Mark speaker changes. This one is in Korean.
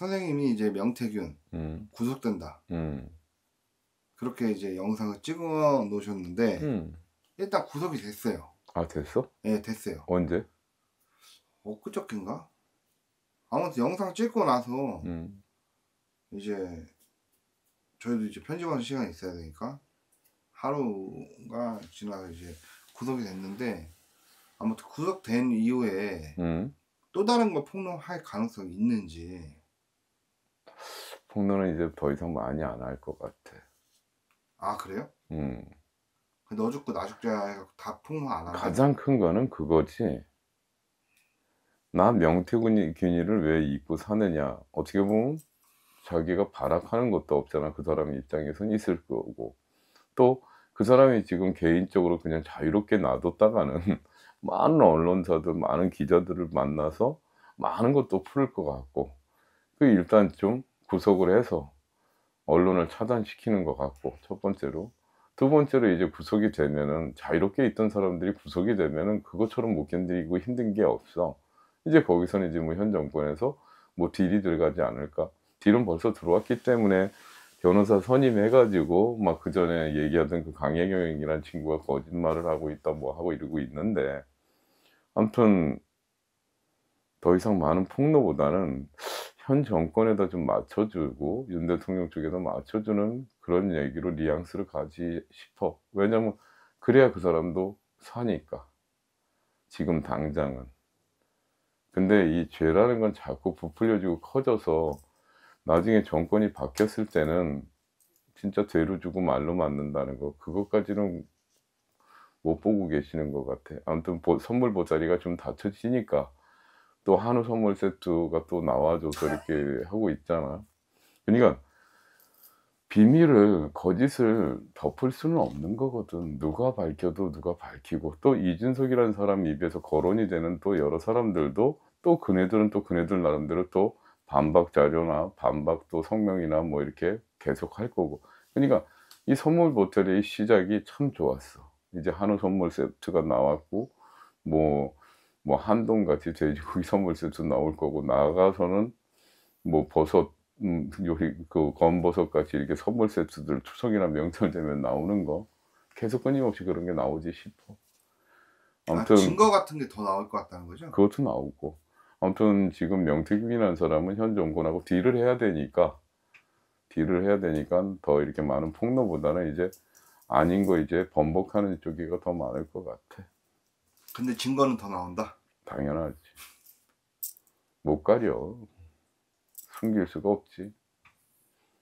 Speaker 1: 선생님이 이제 명태균 음. 구속된다. 음. 그렇게 이제 영상을 찍어 놓으셨는데 음. 일단 구속이 됐어요.
Speaker 2: 아 됐어? 네, 됐어요. 언제?
Speaker 1: 엊그저께인가? 아무튼 영상 찍고 나서 음. 이제 저희도 이제 편집하는 시간이 있어야 되니까 하루가 지나서 이제 구속이 됐는데 아무튼 구속된 이후에 음. 또 다른 걸 폭로할 가능성이 있는지
Speaker 2: 폭로는 이제 더 이상 많이 안 할 것 같아. 아 그래요? 음.
Speaker 1: 그 너 죽고 나 죽자 다 폭로 안하 가장
Speaker 2: 큰 거는 그거지. 나 명태균이를 왜 입고 사느냐. 어떻게 보면 자기가 발악하는 것도 없잖아. 그 사람 입장에선 있을 거고. 또 그 사람이 지금 개인적으로 그냥 자유롭게 놔뒀다가는 많은 언론사들, 많은 기자들을 만나서 많은 것도 풀것 같고. 그 일단 좀 구속을 해서 언론을 차단시키는 것 같고 첫 번째로 두 번째로 이제 구속이 되면은 자유롭게 있던 사람들이 구속이 되면은 그것처럼 못 견디고 힘든 게 없어 이제 거기서는 이제 뭐 현 정권에서 뭐 딜이 들어가지 않을까 딜은 벌써 들어왔기 때문에 변호사 선임해가지고 막 그 전에 얘기하던 그 강혜경이라는 친구가 거짓말을 하고 있다 뭐 하고 이러고 있는데 아무튼 더 이상 많은 폭로보다는 현 정권에다 좀 맞춰주고 윤 대통령 쪽에도 맞춰주는 그런 얘기로 리앙스를 가지 싶어. 왜냐면 그래야 그 사람도 사니까. 지금 당장은. 근데 이 죄라는 건 자꾸 부풀려지고 커져서 나중에 정권이 바뀌었을 때는 진짜 죄로 주고 말로 맞는다는 거 그것까지는 못 보고 계시는 것 같아. 아무튼 선물 보자리가 좀 닫혀지니까 또 한우 선물 세트가 또 나와줘서 이렇게 하고 있잖아. 그러니까 비밀을 거짓을 덮을 수는 없는 거거든. 누가 밝혀도 누가 밝히고 또 이준석이라는 사람 입에서 거론이 되는 또 여러 사람들도 또 그네들은 또 그네들 나름대로 또 반박 자료나 반박 또 성명이나 뭐 이렇게 계속 할 거고. 그러니까 이 선물 보따리의 시작이 참 좋았어. 이제 한우 선물 세트가 나왔고 뭐 뭐한동 같이 돼지고기 선물 세트 나올 거고 나가서는 뭐 버섯 음, 요리 그 건버섯 같이 이렇게 선물 세트들 추석이나 명절 되면 나오는 거 계속 끊임없이 그런 게 나오지 싶어. 아, 아무튼 아, 증거
Speaker 1: 같은 게 더 나올 것 같다는 거죠?
Speaker 2: 그것도 나오고 아무튼 지금 명태균이라는 사람은 현 정권하고 딜을 해야 되니까 딜을 해야 되니까 더 이렇게 많은 폭로보다는 이제 아닌 거 이제 번복하는 쪽이 더 많을 것 같아.
Speaker 1: 근데 증거는 더 나온다.
Speaker 2: 당연하지. 못 가려. 숨길 수가 없지.